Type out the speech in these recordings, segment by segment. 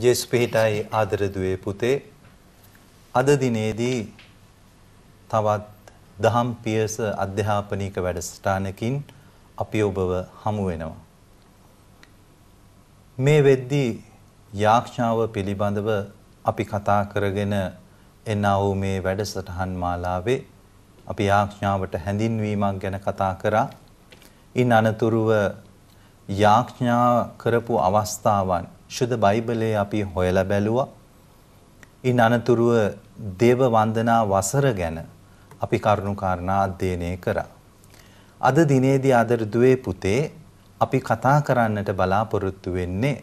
ජේසු පිහිටයි ආදර දුවේ පුතේ අද දිනේදී තවත් දහම් පියස අධ්‍යාපනික වැඩසටහනකින් අපි ඔබව හමු වෙනවා. මේ වෙද්දී යාක්ෂාව පිළිබඳව අපි කතා කරගෙන එනා වූ මේ වැඩසටහන් මාලාවේ අපි යාක්ෂාවට හැඳින්වීමක් ගැන කතා කරා. ඉන් අනතුරුව යාක්ෂා කරපු අවස්ථාවන් ශුද්ධ බයිබලයේ අපි හොයලා බැලුවා. ඉන් අනතුරුව දේව වන්දනා වසර ගැන අපි කරුණු කාරණා අධ්‍යයනය කරා. අද දිනේදී ආදර දුවේ පුතේ අපි කතා කරන්නට බලාපොරොත්තු වෙන්නේ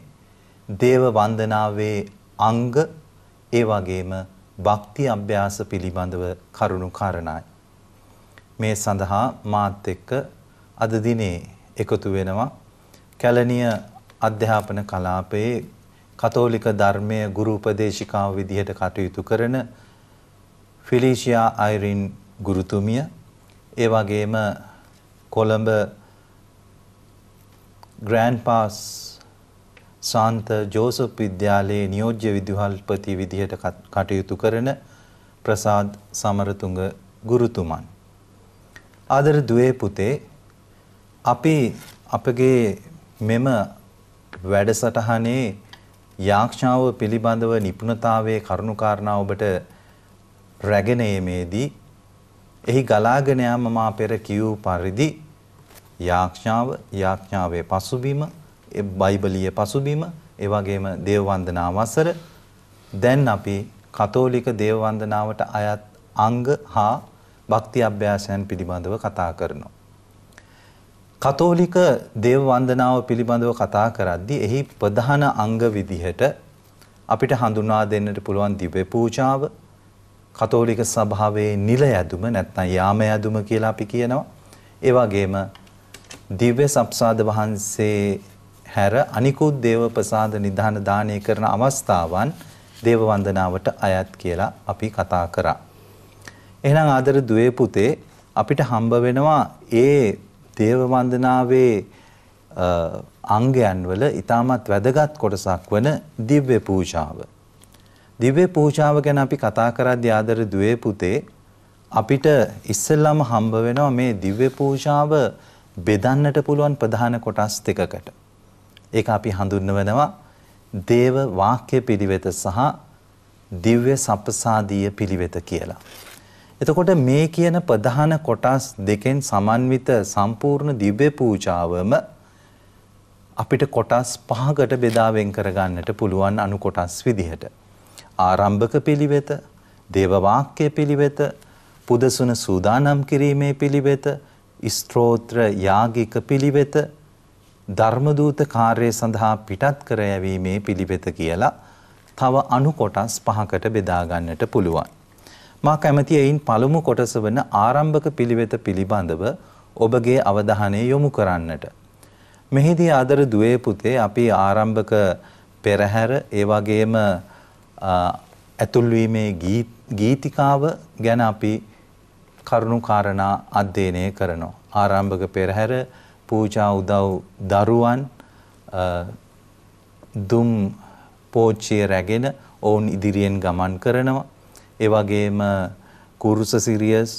දේව වන්දනාවේ අංග ඒ වගේම භක්ති අභ්‍යාස පිළිබඳව කරුණු කාරණායි. මේ සඳහා මාත් එක්ක අද දිනේ එකතු වෙනවා කැලණිය අධ්‍යාපන කලාපයේ කතෝලික ධර්මය ගුරු උපදේශිකාව විදිහට කටයුතු කරන ෆිලිෂියා අයිරින් ගුරුතුමිය ඒ වගේම කොළඹ ග්‍රෑන්ඩ් පාස් සාන්ත ජෝසප් විද්‍යාලයේ නියෝජ්‍ය විදුහල්පති විදිහට කටයුතු කරන ප්‍රසාද් සමරතුංග ගුරුතුමන්. ආදර දුවේ පුතේ අපි අපගේ මෙම වැඩසටහනේ යාක්ෂාව පිළිබඳව නිපුණතාවයේ කරුණුකාරණා ඔබට රැගෙන යීමේදී එහි ගලාගෙන යාම මා පෙර කියූ පරිදි යාක්ෂාව යාක්ඥාවේ පසුබිම ඒ බයිබලීය පසුබිම ඒ වගේම දේව වන්දනාව වසර දැන් අපි කතෝලික දේව වන්දනාවට අයත් අංග හා භක්ති අභ්‍යාසයන් පිළිබඳව කතා කරනවා කතෝලික දේව වන්දනාව පිළිබඳව කතා කරද්දී එහි ප්‍රධාන අංග විදිහට අපිට හඳුනා දෙන්නට පුළුවන් දිව්‍ය පූජාව කතෝලික සභාවේ නිල ඇදුම නැත්නම් යාම ඇදුම කියලා අපි කියනවා. ඒ වගේම දිව්‍ය සප්සාද වහන්සේ හැර අනිකුත් දේව ප්‍රසාද නිධාන දානය කරන අවස්ථාවන් දේව වන්දනාවට අයත් කියලා අපි කතා කරා. එහෙනම් ආදර දුවේ පුතේ අපිට හම්බ වෙනවා ඒ දේව වන්දනාවේ අංගයන් වල ඊටමත් වැදගත් කොටසක් වන දිව්‍ය පූජාව. දිව්‍ය පූජාව ගැන අපි කතා කරද්දී ආදර දුවේ පුතේ අපිට ඉස්සෙල්ලාම හම්බ වෙනවා මේ දිව්‍ය පූජාව බෙදන්නට පුළුවන් ප්‍රධාන කොටස් දෙකකට. ඒක අපි හඳුන්වනවා දේව වාක්‍ය පිළිවෙත සහ දිව්‍ය සප්පසාදීය පිළිවෙත කියලා. එතකොට මේ කියන ප්‍රධාන කොටස් දෙකෙන් සමන්විත සම්පූර්ණ දිව්‍ය පූජාවම අපිට කොටස් පහකට බෙදා වෙන් කරගන්නට පුළුවන් අනු කොටස් විදිහට. ආරම්භක පිළිවෙත, දේව වාක්‍ය පිළිවෙත, පුදසුන සූදානම් කිරීමේ පිළිවෙත, ස්ත්‍රෝත්‍ර යාගික පිළිවෙත, ධර්ම දූත කාර්යය සඳහා පිටත් කර යැවීමේ පිළිවෙත කියලා තව අනු කොටස් පහකට බෙදා ගන්නට පුළුවන්. මා කැමති එයින් පළමු කොටස වන ආරම්භක පිළිවෙත පිළිබඳව ඔබගේ අවධානය යොමු කරන්නට. මෙහිදී ආදර දුවේ පුතේ අපි ආරම්භක පෙරහැර ඒ වගේම ඇතුල්වීමේ ගීතිකාව ගැන අපි කරුණු කාරණා අධ්‍යයනය කරනවා. ආරම්භක පෙරහැර පූජා උදව් දරුවන් දුම් පෝච්චිය රැගෙන ඔවුන් ඉදිරියෙන් ගමන් කරනවා. ඒ වගේම කුරුස සිරියස්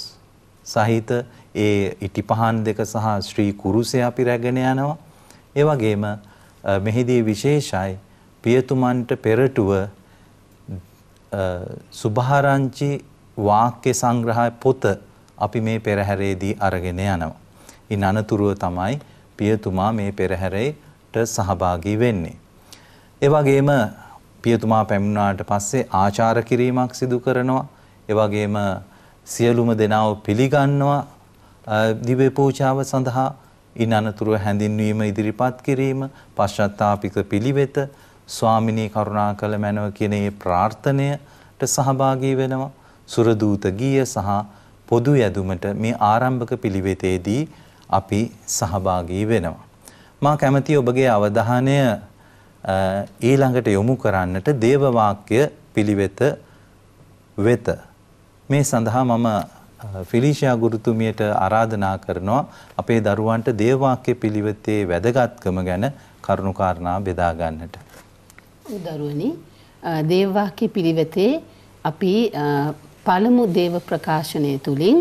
සහිත ඒ ඉටිපහන් දෙක සහ ශ්‍රී කුරුසය අපි රැගෙන යනවා. ඒ වගේම මෙහිදී විශේෂයි පියතුමන්ට පෙරටුව සුභාරංචි වාක්‍ය සංග්‍රහ පොත අපි මේ පෙරහැරේදී අරගෙන යනවා. ඉන් අනතුරුව තමයි පියතුමා මේ පෙරහැරේට සහභාගී වෙන්නේ. ඒ වගේම පියතුමා පැමිණාට පස්සේ ආචාර කිරීමක් සිදු කරනවා. ඒ වගේම සියලුම දෙනාව පිළිගන්නවා දිව්‍ය පූජාව සඳහා ඉන් අනතුරුව හැඳින්වීම ඉදිරිපත් කිරීම, පශ්චත්තාපික පිළිවෙත, ස්වාමිනී කරුණාකල මැනව කියන මේ ප්‍රාර්ථනයට සහභාගී වෙනවා. සුරදූත ගීය සහ පොදු යැදුමට මේ ආරම්භක පිළිවෙතේදී අපි සහභාගී වෙනවා. මා කැමති ඔබගේ අවධානය ඊළඟට යොමු කරන්නට දේවවාක්‍ය පිළිවෙත වෙත. මේ සඳහා මම ෆිලිෂයා ගුරුතුමියට ආරාධනා කරනවා අපේ දරුවන්ට දේවවාක්‍ය පිළිවෙතේ වැදගත්කම ගැන කරුණුකාරණා බෙදා ගන්නට. දරුවනි දේවවාක්‍ය පිළිවෙතේ අපි පළමු දේව ප්‍රකාශනය තුළින්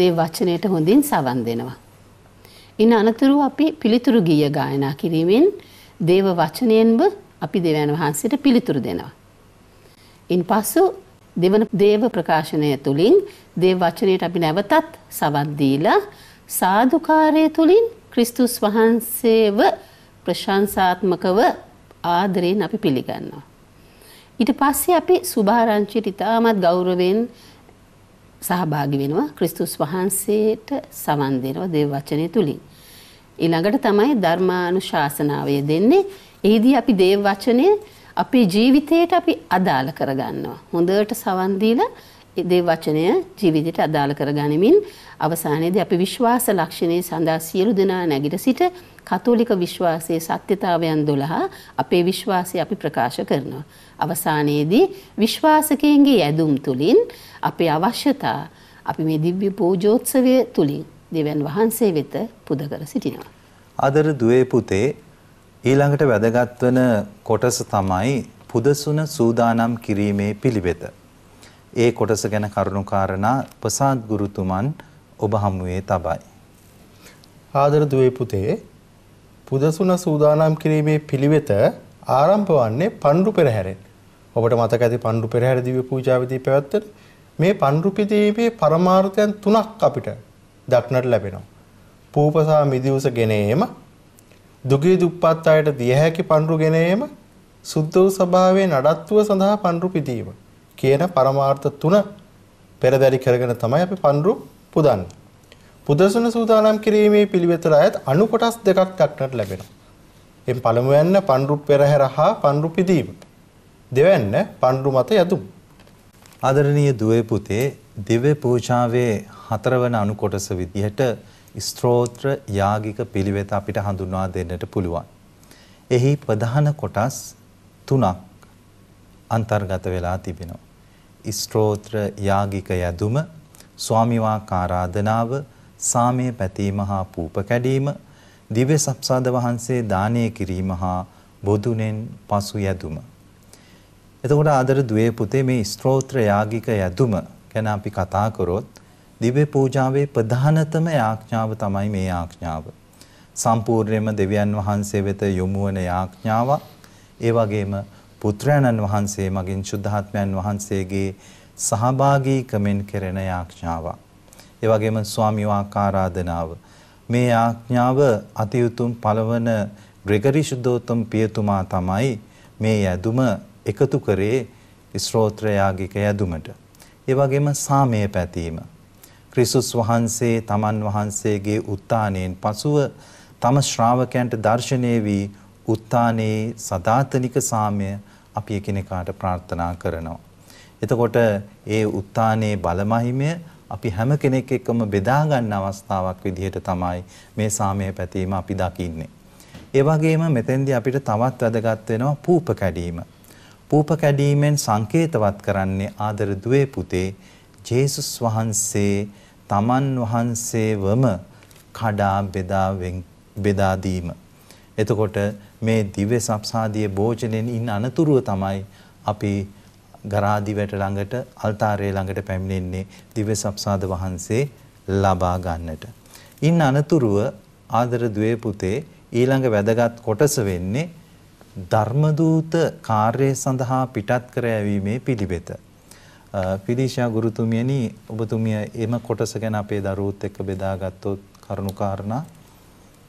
දේව වචනයට හොඳින් සවන් දෙනවා. ඉන් අනතුරුව අපි පිළිතුරු ගීය ගායනා කිරීමෙන් දේව වචනයෙන්ම අපි දෙවයන් වහන්සේට පිළිතුරු දෙනවා. ඉන් පස්සු දෙවන දේව ප්‍රකාශනය තුළින් දේව වචනයට අපි නැවතත් සවන්දීලා සාධකාරය තුළින් ක්‍රිස්තුස් වහන්සේව ප්‍රශංසාත්මකව ආදරයෙන් අපි පිළිගන්නවා. ඊට පස්සේ අපි සුභාරංචිට ඉතාමත් ගෞරවෙන් සහභාගි වෙනවා ක්‍රිස්තුස් වහන්සේට සවන් දෙනවා දේව වචනය තුළින්. ඊළඟට තමයි ධර්මානුශාසනාවය දෙන්නේ. එහිදී අපි දේව වචනය අපේ ජීවිතයට අපි අදාළ කරගන්නවා. හොඳට සවන් දීලා දේව වචනය ජීවිතයට අදාළ කරගනිමින් අවසානයේදී අපි විශ්වාස ලක්ෂණේ සඳහා සියලු දෙනා නැගිට සිට කතෝලික විශ්වාසයේ සත්‍යතාවයන් 12 අපේ විශ්වාසය අපි ප්‍රකාශ කරනවා. අවසානයේදී විශ්වාසකයන්ගේ ඇඳුම් තුලින් අපේ අවශ්‍යතා අපි මේ දිව්‍ය පූජෝත්සවය තුලින් දෙවන් වහන්සේ වෙත පුද කර සිටිනවා. ආදර දුවේ පුතේ ඊළඟට වැදගත් වන කොටස තමයි පුදසුන සූදානම් කිරීමේ පිළිවෙත. ඒ කොටස ගැන කරුණු කාරණා ප්‍රසාද් ගුරුතුමන් ඔබ හමුවේ තබයි. ආදර දුවේ පුතේ පුදසුන සූදානම් කිරීමේ පිළිවෙත ආරම්භ වන්නේ පණ්ඩු පෙරහැරෙන්. ඔබට මතක ඇති පණ්ඩු පෙරහැර දිව්‍ය පූජාවේදී පැවැත්වෙන මේ පණ්ඩු පිදීපේ පරමාර්ථයන් තුනක් අපිට දක්නට ලැබෙනවා. පූපසා මිදිවුස ගෙනේම දුගී දුප්පත් අයට දිය හැකි පඬුරු ගෙනේම සුද්ධ වූ ස්වභාවයේ නඩත්තුව සඳහා පඬුරු පිදීම කියන පරමාර්ථ තුන පෙරදරි කරගෙන තමයි අපි පඬුරු පුදන්නේ. පුදසන සූදානම් කිරීමේ පිළිවෙතට අයත් අණු කොටස් දෙකක් දක්නට ලැබෙනවා. එම් පළමු යන්න පඬුරු පෙරහැර හා පඬුරු පිදීම. දෙවැන්න පඬුරු මත යතුම්. ආදරණීය දුවේ පුතේ දිව්‍ය පූජාවේ හතරවන අනුකොටස විදිහට ස්ත්‍රෝත්‍ර යාගික පිළිවෙත අපිට හඳුන්වා දෙන්නට පුළුවන්. එහි ප්‍රධාන කොටස් තුනක් අන්තර්ගත වෙලා තිබෙනවා. ස්ත්‍රෝත්‍ර යාගික යදුම, ස්වාමිවාක ආරාධනාව, සාමය පැතීම හා පූප කැඩීම, දිව්‍ය සප්සාද වහන්සේ දානය කිරීම හා බොදුනෙන් පසු යදුම. එතකොට ආදර දුවේ පුතේ මේ ස්ත්‍රෝත්‍ර යාගික යදුම ගැන අපි කතා කරොත් දිව්‍ය පූජාවේ ප්‍රධානතම යාඥාව තමයි මේ යාඥාව. සම්පූර්ණයෙන්ම දෙවියන් වහන්සේ වෙත යොමු වන යාඥාවක්. ඒ වගේම පුත්‍රයන්න් වහන්සේ මගින් සුද්ධාත්මයන් වහන්සේගේ සහභාගීකමෙන් කෙරෙන යාඥාවක්. ඒ වගේම ස්වාමි ආරාධනාව. මේ යාඥාව අතිඋතුම් පළවන ග්‍රෙගරි සුද්ධෝත්තම පියතුමා තමයි මේ යදුම එකතු කරේ ස්ත්‍රෝත්‍රයාගික යදුමට. ඒ වගේම සාමය පැතීම. ක්‍රිස්තුස් වහන්සේ තමන් වහන්සේගේ උත්ථානයෙන් පසුව තම ශ්‍රාවකයන්ට දර්ශනය වී උත්ථානයේ සදාතනික සාමය අපි එකිනෙකාට ප්‍රාර්ථනා කරනවා. එතකොට ඒ උත්ථානයේ බලමහිමය අපි හැම කෙනෙක් එක්කම බෙදා ගන්න අවස්ථාවක් විදිහට තමයි මේ සාමය පැතීම අපි දකින්නේ. ඒ වගේම මෙතෙන්දී අපිට තවත් වැදගත් වෙනවා පූප කැඩීම. පූප කැඩීමෙන් සංකේතවත් කරන්නේ ආදර දුවේ පුතේ ජේසුස් වහන්සේ තමන් වහන්සේවම කඩා බෙදා බෙදා දීම. එතකොට මේ දිව්‍ය සප්සාදියේ භෝජනෙන් ඉන්න අනතුරුව තමයි අපි ගරාදිවැට ළඟට අල්තාරය ළඟට පැමිණෙන්නේ දිව්‍ය සප්සාද වහන්සේ ලබා ගන්නට. ඉන් අනතුරුව ආදර දුවේ පුතේ ඊළඟ වැදගත් කොටස වෙන්නේ ධර්මදූත කාර්යය සඳහා පිටත් කර යැවීමේ පිළිවෙත. පිලිෂා ගුරුතුමියනි ඔබතුමිය එම කොටස ගැන අපේ දරුවොත් එක්ක බෙදාගත්තොත් කරුණු කාරණා.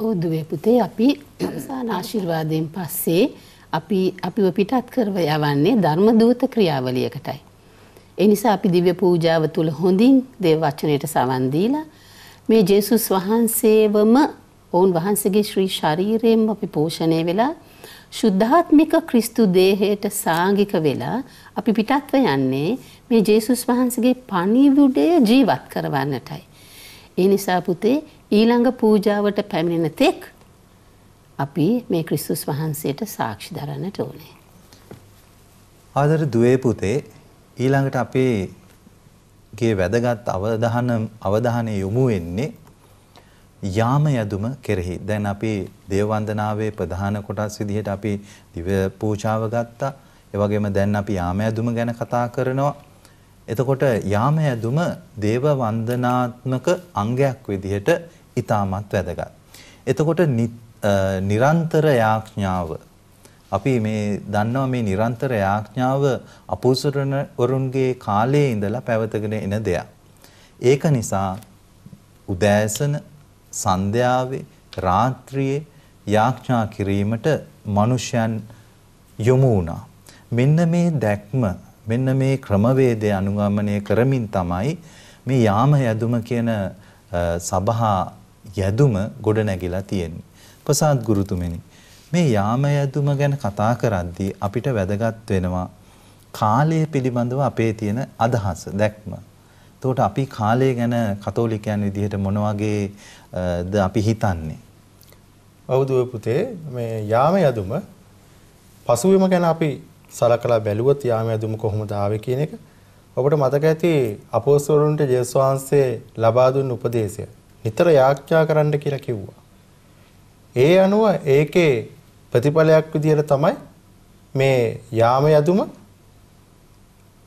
ඕදුවේ පුතේ අපි අවසාන ආශිර්වාදයෙන් පස්සේ අපි අපිව පිටත් කරව යවන්නේ ධර්මදූත ක්‍රියාවලියකටයි. ඒ නිසා අපි දිව්‍ය පූජාව තුල හොඳින් දේව වචනයට සවන් දීලා මේ ජේසුස් වහන්සේවම ඔවුන් වහන්සේගේ ශ්‍රී ශරීරයෙන්ම අපි පෝෂණය වෙලා ශුද්ධාත්මික ක්‍රිස්තු දේහයට සාංගික වෙලා අපි පිටත්ව යන්නේ මේ ජේසුස් වහන්සේගේ පණිවුඩය ජීවත් කරවන්නටයි. ඒ නිසා පුතේ ඊළඟ පූජාවට පැමිණෙන තෙක් අපි මේ ක්‍රිස්තුස් වහන්සේට සාක්ෂි දරන්නට ඕනේ. ආදර දුවේ පුතේ ඊළඟට අපේ ගේ වැදගත් අවධාන අවධානය යොමු වෙන්නේ යාම යදුම කෙරෙහි දැන් අපි දේව වන්දනාවේ ප්‍රධාන කොටස් විදිහට අපි දිව පූජාව ගත්තා. ඒ වගේම දැන් අපි යාම යදුම ගැන කතා කරනවා. එතකොට යාම යදුම දේව වන්දනාත්මක අංගයක් විදිහට ඊටමත් වැදගත්. එතකොට නිරන්තර යාඥාව අපි මේ දන්නවා මේ නිරන්තර යාඥාව අපොසරණවරුන්ගේ කාලයේ ඉඳලා පැවතගෙන එන දෙයක්. ඒක නිසා උදෑසන සන්ධ්‍යාවේ රාත්‍රියේ යාඥා කිරීමට මිනිසයන් යොමු වුණා. මෙන්න මේ දැක්ම මෙන්න මේ ක්‍රමවේදය අනුගමනය කරමින් තමයි මේ යාම යදුම කියන සභා යදුම ගොඩ නැගිලා තියෙන්නේ. ප්‍රසාද් ගුරුතුමනි මේ යාම යදුම ගැන කතා කරද්දී අපිට වැදගත් වෙනවා කාලය පිළිබඳව අපේ තියෙන අදහස දැක්ම. එතකොට අපි කාලය ගැන කතෝලිකයන් විදිහට මොන වගේද අපි හිතන්නේ? ඔව් පුතේ මේ යාම යදුම පසුවීම ගැන අපි සලකලා බැලුවොත් යාම යදුම කොහොමද ආවේ කියන එක ඔබට මතක ඇති අපෝස්තලවරුන්ට ජේසුස් වහන්සේ ලබා දුන් උපදේශය නිතර යාඥා කරන්න කියලා කිව්වා. ඒ අනුව ඒකේ ප්‍රතිඵලයක් විදියට තමයි මේ යාම යදුම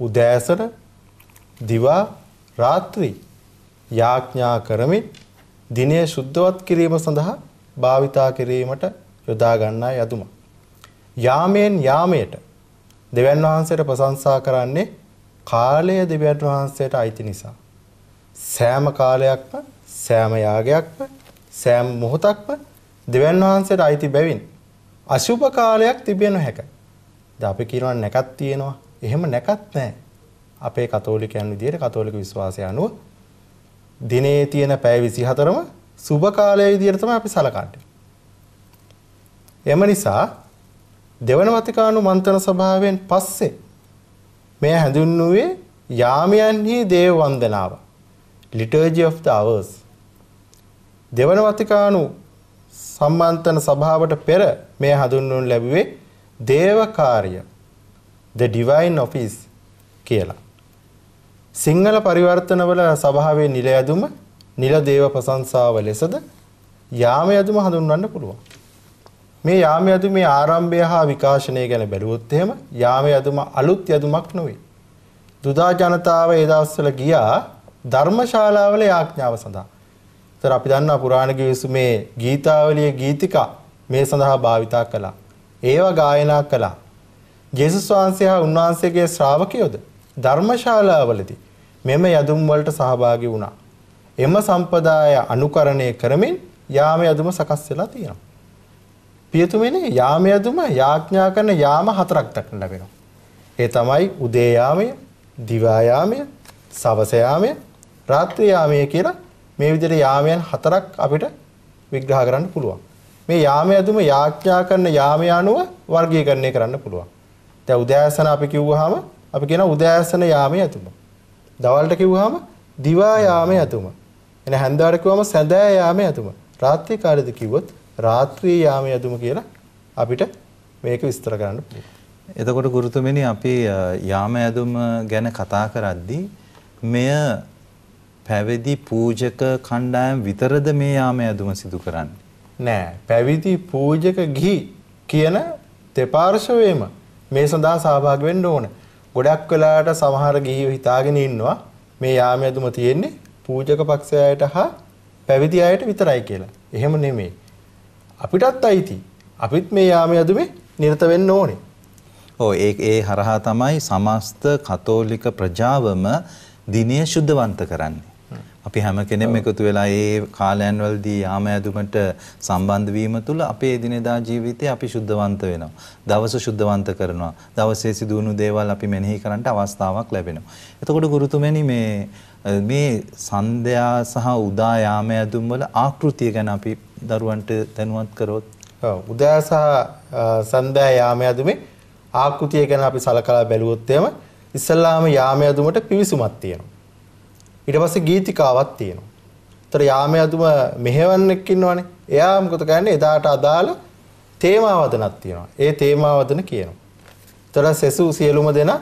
උදෑසන දිවා රාත්‍රී යාඥා කරමින් දිනය සුද්ධවත් කිරීම සඳහා භාවිතා කිරීමට යොදා ගන්නා යතුමක්. යාමයෙන් යාමයට දෙවියන් වහන්සේට ප්‍රශංසා කරන්නේ කාලය දෙවියන් වහන්සේට අයිති නිසා. සෑම කාලයක්ම සෑම යාගයක්ම සෑම මොහොතක්ම දෙවියන් වහන්සේට අයිති බැවින් අසුභ කාලයක් තිබිය නොහැක. ද අපි කියනවා නැකත් තියෙනවා. එහෙම නැකත් නැහැ. අපේ කතෝලිකයන් විදිහට කතෝලික විශ්වාසය අනුව දිනේ තියෙන පැය 24ම සුබ කාලය විදිහට තමයි අපි සලකන්නේ. එම නිසා දෙවන වතිකානු මන්ත්‍රණ සභාවෙන් පස්සේ මෙය හැඳුන්වුවේ යාමයන්හි දේව වන්දනාව ලිටර්ජි of the hours දෙවන වතිකානු සම්මන්ත්‍රණ සභාවට පෙර මෙය හඳුන්වනු ලැබුවේ දේව කාර්ය the divine office කියලා සිංහල පරිවර්තනවල සභාවේ නිල යදුම නිල දේව ප්‍රශංසාව ලෙසද යාම යදුම හඳුන්වන්න පුළුවන්. මේ යාම යදුමේ ආරම්භය හා විකාශනය ගැන බැලුවොත් එහෙම යාම යදුම අලුත් යදුමක් නොවේ. දුදා ජනතාව ඒ දවස්වල ගියා ධර්මශාලාවල යාඥාව සඳහා. ඒතර අපි දන්නා පුරාණ ගිවිසුමේ ගීතාවලිය ගීතිකා මේ සඳහා භාවිතා කළා. ඒවා ගායනා කළා. ජේසුස් වහන්සේ හා උන්වහන්සේගේ ශ්‍රාවකයෝද ධර්මශාලාවලදී මෙම යදුම් වලට සහභාගී වුණා. එම සම්පදාය අනුකරණය කරමින් යාම යදුම සකස් වෙලා තියෙනවා. පියතුමනේ යාම යදුම යාඥා කරන යාම හතරක් දක්න ලැබෙනවා. ඒ තමයි උදේ යාමය, දිවා යාමය, සවස යාමය, රාත්‍රී යාමය කියලා මේ විදිහට යාමයන් හතරක් අපිට විග්‍රහ කරන්න පුළුවන්. මේ යාම යදුම යාඥා කරන යාමය අනුව වර්ගීකරණය කරන්න පුළුවන්. දැන් උදෑසන අපි කිව්වහම අපි කියන උදෑසන යාමේ ඇතුම. දවල්ට කිව්වහම දිවා යාමේ ඇතුම. එන හැන්දාවට කිව්වම සඳෑ යාමේ ඇතුම. රාත්‍රී කාලෙද කිව්වොත් රාත්‍රී යාමේ ඇතුම කියලා අපිට මේක විස්තර කරන්න පුළුවන්. එතකොට ගුරුතුමනි අපි යාම ඇඳුම ගැන කතා කරද්දී මෙය පැවිදි පූජක කණ්ඩායම් විතරද මේ යාම ඇඳුම සිදු කරන්නේ නෑ පැවිදි පූජක ගිහි කියන දෙපාර්ශවයේම මේ සඳහා සහභාගී වෙන්න ඕනේ ගොඩක් වෙලාට සමහර ගිහියෝ හිතාගෙන ඉන්නවා මේ යාමයතුම තියෙන්නේ පූජක පක්ෂයට හා පැවිදි අයට විතරයි කියලා. එහෙම නෙමෙයි. අපිටත් අයිති. අපිත් මේ යාමයතුමේ නිරත වෙන්න ඕනේ. ඔව් ඒ ඒ හරහා තමයි සමස්ත කතෝලික ප්‍රජාවම දිනය සුද්ධවන්ත කරන්නේ. අපි හැම කෙනෙම එකතු වෙලා ඒ කාලයන්වලදී යාම ඇඳුමට සම්බන්ධ වීම තුළ අපේ එදිනෙදා ජීවිතේ අපි සුද්ධවන්ත වෙනවා. දවස සුද්ධවන්ත කරනවා. දවසේ සිදුවුණු දේවල් අපි මෙනෙහි කරන්නට අවස්ථාවක් ලැබෙනවා. එතකොට ගුරුතුමනි මේ මේ සන්ධ්‍යා සහ උදා යාම ඇඳුම් වල ආකෘතිය ගැන අපි දරුවන්ට දැනුවත් කරොත් උදා සහ සන්ධ්‍යා යාම ඇඳුමේ ආකෘතිය ගැන අපි සලකලා බැලුවොත් එහෙම ඉස්සල්ලාම යාම ඇඳුමට පිවිසුමක් තියෙනවා. ඊට පස්සේ ගීතිකාවක් තියෙනවා. ඒතර යාමයතුම මෙහෙවන්නෙක් ඉන්නවනේ. එයා මොකද කියන්නේ එදාට අදාළ තේමාවදනක් තියෙනවා. ඒ තේමාවදන කියනවා. ඒතර සෙසු සියලුම දෙනා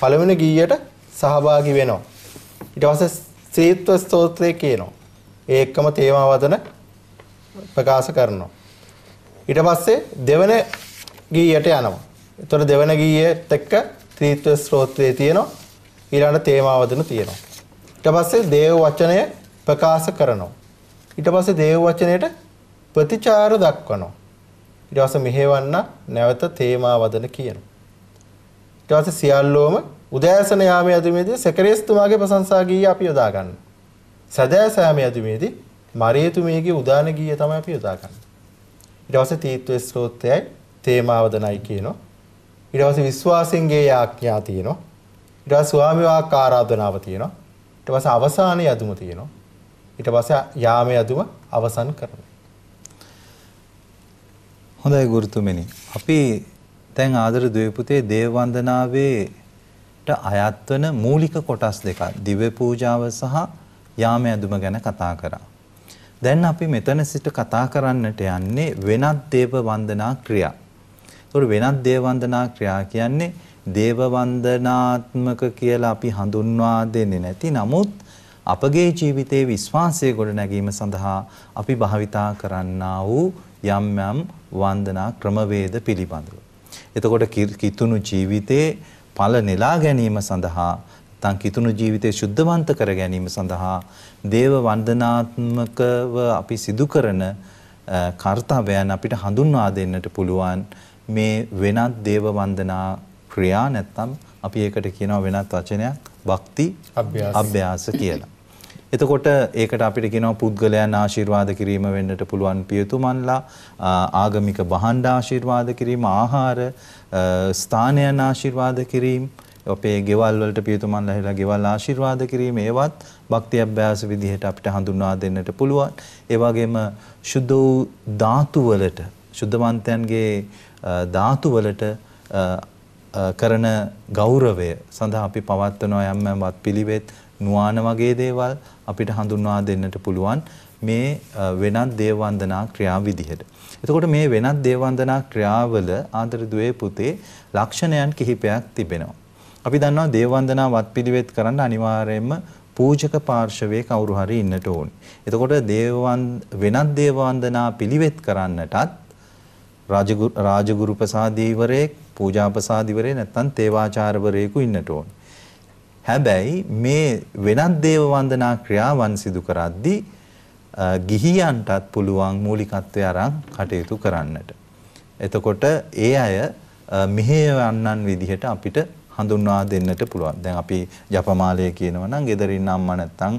පළවෙනි ගීයට සහභාගී වෙනවා. ඊට පස්සේ සීත්ව ස්තෝත්‍රය කියනවා. ඒ එක්කම තේමාවදන ප්‍රකාශ කරනවා. ඊට පස්සේ දෙවන ගීයට යනවා. එතකොට දෙවන ගීයේ එක්ක තීත්ව ස්තෝත්‍රය තියෙනවා. ඊළඟ තේමාවදන තියෙනවා. ඊට පස්සේ දේව වචනය ප්‍රකාශ කරනවා. ඊට පස්සේ දේව වචනයට ප්‍රතිචාර දක්වනවා. ඊට පස්සේ මෙහෙවන්න නැවත තේමා වදන කියනවා. ඊට පස්සේ සියල්ලෝම උදෑසන යාමේ අධිමේදී සකරේස්තුමාගේ ප්‍රශංසා ගීය අපි යොදා ගන්න. සදෑසෑමේ අධිමේදී මරේතුමියගේ උදාන ගීය තමයි අපි යොදා ගන්න. ඊට පස්සේ තීත්වේ ස්තෝත්‍රයයි තේමාවදනයි කියනවා. ඊට පස්සේ විශ්වාසෙන්ගේ යාඥා තියෙනවා. ඊට පස්සේ ස්වාමි වාක් ආරාධනාව තියෙනවා. ඊට පස්සේ අවසානයේ යදුම තියෙනවා. ඊට පස්සේ යාමේ යදුම අවසන් කරනවා. හොඳයි ගුරුතුමනි. අපි දැන් ආදර ද්වේපුතේ දේව වන්දනාවේට අයත් වන මූලික කොටස් දෙකක් දිව්‍ය පූජාව සහ යාම ඇඳුම ගැන කතා කරා. දැන් අපි මෙතන සිට කතා කරන්නට යන්නේ වෙනත් දේව වන්දනා ක්‍රියා. ඒතකොට වෙනත් දේව වන්දනා ක්‍රියා කියන්නේ දේව වන්දනාත්මක කියලා අපි හඳුන්වා දෙන්නේ නැති නමුත් අපගේ ජීවිතයේ විශ්වාසය ගොඩනැගීම සඳහා අපි භාවිතා කරන්නා වූ යම් යම් වන්දනා ක්‍රමවේද පිළිබඳව. එතකොට කිතුණු ජීවිතයේ ඵල නෙලා ගැනීම සඳහා නැත්නම් කිතුණු ජීවිතය සුද්ධවන්ත කර ගැනීම සඳහා දේව වන්දනාත්මකව අපි සිදු කරන කර්තව්‍යයන් අපිට හඳුන්වා දෙන්නට පුළුවන් මේ වෙනත් දේව වන්දනා ක්‍රියා නැත්නම් අපි ඒකට කියනවා වෙනත් වචනයක් භක්ති අභ්‍යාස කියලා. එතකොට ඒකට අපිට කියනවා පුද්ගලයන් ආශිර්වාද කිරීම වෙන්නට පුළුවන් පියතුමන්ලා ආගමික බහණ්ඩ ආශිර්වාද කිරීම ආහාර ස්ථානයන් ආශිර්වාද කිරීම අපේ ගෙවල් වලට පියතුමන් ලහිලා ගෙවල් ආශිර්වාද කිරීම ඒවත් භක්ති අභ්‍යාස විදිහට අපිට හඳුන්වා දෙන්නට පුළුවන්. ඒ වගේම සුද්ධ වූ ධාතු වලට සුද්ධවන්තයන්ගේ ධාතු වලට කරන ගෞරවය සඳහා අපි පවත්වනවා යම් වත් පිළිවෙත් නුවාන වගේ දේවල් අපිට හඳුන්වා දෙන්නට පුළුවන් මේ වෙනත් දේවන්දනා ක්‍රියා විදිහට. එතකොට මේ වෙනත් දේවන්දනා ක්‍රියාවල ආදර දුවේ පුතේ ලක්ෂණයන් කිහිපයක් තිබෙනවා. අපි දන්නවා දේවන්දනා වත්පිළිවෙත් කරන්න අනිවාර්යයෙන්ම පූජක පාර්ශවයේ කවුරු හරි ඉන්නට ඕනේ. එතකොට දේවන් වෙනත් දේවන්දනා පිළිවෙත් කරන්නටත් රාජගුරු ප්‍රසාදීවරයෙක් පූජාපසාදිවරේ නැත්තම් තේවාචාර්යවරයෙකු ඉන්නට ඕන. හැබැයි මේ වෙනත් දේව වන්දනා ක්‍රියාවන් සිදු කරද්දී ගිහියන්ටත් පුළුවන් මූලිකත්වය අරන් කටයුතු කරන්නට. එතකොට ඒ අය මෙහෙවන්නන් විදිහට අපිට හඳුන්වා දෙන්නට පුළුවන්. දැන් අපි ජපමාලය කියනවා නම් gederin අම්මා නැත්තම්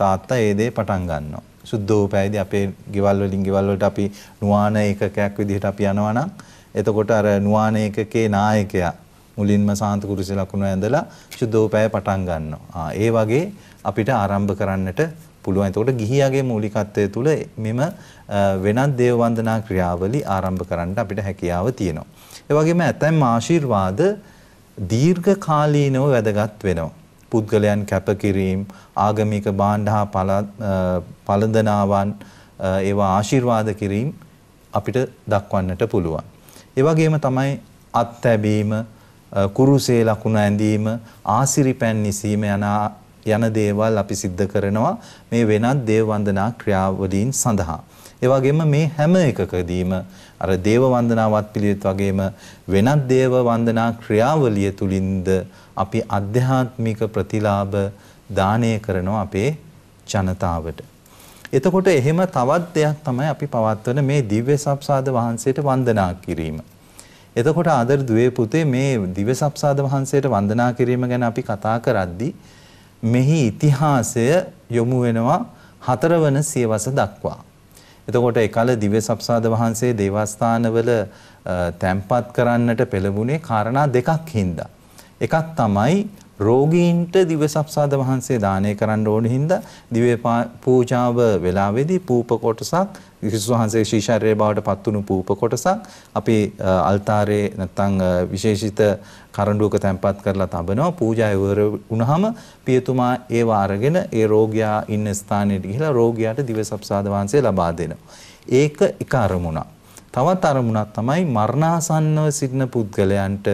තාත්තා ඒ දේ පටන් ගන්නවා. සුද්ධෝපෑයේදී අපේ ගෙවල් වලින් ගෙවල් වලට අපි නුවාන ඒකකයක් විදිහට අපි යනවා නම් එතකොට අර නුවාන ඒකකේ නායකයා මුලින්ම සාන්ත කුරුසි ලකුණු ඇඳලා ශුද්ධෝපය පටන් ගන්නවා. ඒ වගේ අපිට ආරම්භ කරන්නට පුළුවන්. එතකොට ගිහියාගේ මූලිකත්වය තුළ මෙම වෙනත් දේව වන්දනා ක්‍රියාවලි ආරම්භ කරන්න අපිට හැකියාව තියෙනවා. ඒ වගේම ඇතැම් ආශිර්වාද දීර්ඝ කාලීනව වැදගත් වෙනවා. පුද්ගලයන් කැපකිරීම, ආගමික භාණ්ඩ හා පළඳනාවන් ඒවා ආශිර්වාද කිරීම අපිට දක්වන්නට පුළුවන්. ඒ වගේම තමයි අත්ඇබීම, කුරුසේ ලකුණ ඇඳීම, ආසිරිපැන් නිසීම යන යන දේවල් අපි සිද්ධ කරනවා මේ වෙනත් දේව වන්දනා ක්‍රියාවලීන් සඳහා. ඒ වගේම මේ හැම එකකදීම අර දේව වන්දනාවත් පිළිවෙත් වගේම වෙනත් දේව වන්දනා ක්‍රියාවලිය තුලින්ද අපි අධ්‍යාත්මික ප්‍රතිලාභ දානය කරනවා අපේ ජනතාවට. එතකොට එහෙම තවත් දෙයක් තමයි අපි පවත්වන මේ දිව්‍ය සප්සාද වහන්සේට වන්දනා කිරීම. එතකොට ආදර දුවේ පුතේ මේ දිව්‍ය සප්සාද වහන්සේට වන්දනා කිරීම ගැන අපි කතා කරද්දී මෙහි ඉතිහාසය යොමු වෙනවා හතරවන සියවස දක්වා. එතකොට එකල දිව්‍ය සප්සාද වහන්සේ දේවස්ථානවල තැන්පත් කරන්නට පෙළඹුණේ කාරණා දෙකක් හින්දා. එකක් තමයි රෝගීන්ට දිව්‍ය සප්සාද වහන්සේ දානය කරන්න ඕන හින්දා දිව්‍ය පූජාව වෙලාවේදී පූප කොටසක් ක්‍රිස්තුස් වහන්සේ ශ්‍රී ශරීරය බවට පත්වුණු පූප කොටසක් අපි අල්තාරේ නැත්නම් විශේෂිත කරඬුවක තැන්පත් කරලා තබනවා පූජා ඉවර වුණාම පියතුමා ඒව අරගෙන ඒ රෝගියා ඉන්න ස්ථානයට ගිහිලා රෝගියාට දිව්‍ය සප්සාද වහන්සේ ලබා දෙනවා ඒක එක අරමුණක් තවත් අරමුණක් තමයි මරණාසන්නව සිටින පුද්ගලයන්ට